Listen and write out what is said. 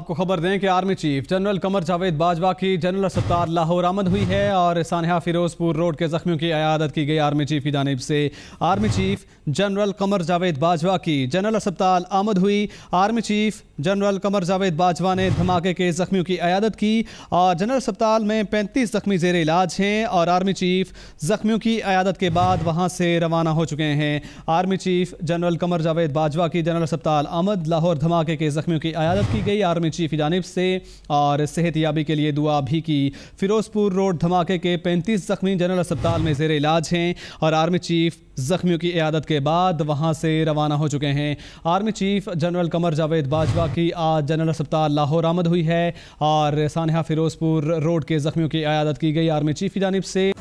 आपको खबर दें कि army chief general Qamar Javed Bajwa की जनरल अस्पताल लाहौर आमद हुई है और सानहा फिरोजपुर रोड के जख्मियों की अयादत की गई आर्मी चीफ की जानब से army chief general Qamar Javed Bajwa की जनरल अस्पताल आमद हुई army chief general Qamar Javed Bajwa ने धमाके के जख्मियों की अयादत की और जनरल अस्पताल में पैंतीस जख्मी जेर इलाज हैं और आर्मी चीफ जख्मियों की अयादत के बाद वहाँ से रवाना हो चुके हैं army chief general Qamar Javed Bajwa की जनरल अस्पताल आमद लाहौर धमाके के जख्मियों की अयादत की गई आर्मी चीफ की जानब से और सेहत याबी के लिए दुआ भी की फिरोजपुर रोड धमाके के पैंतीस जख्मी जनरल अस्पताल में जेर इलाज हैं और आर्मी चीफ जख्मियों की इयादत के बाद वहां से रवाना हो चुके हैं army chief general Qamar Javed Bajwa की आज जनरल अस्पताल लाहौर आमद हुई है और सानहा फिरोजपुर रोड के जख्मियों की इयादत की गई आर्मी चीफ की जानब से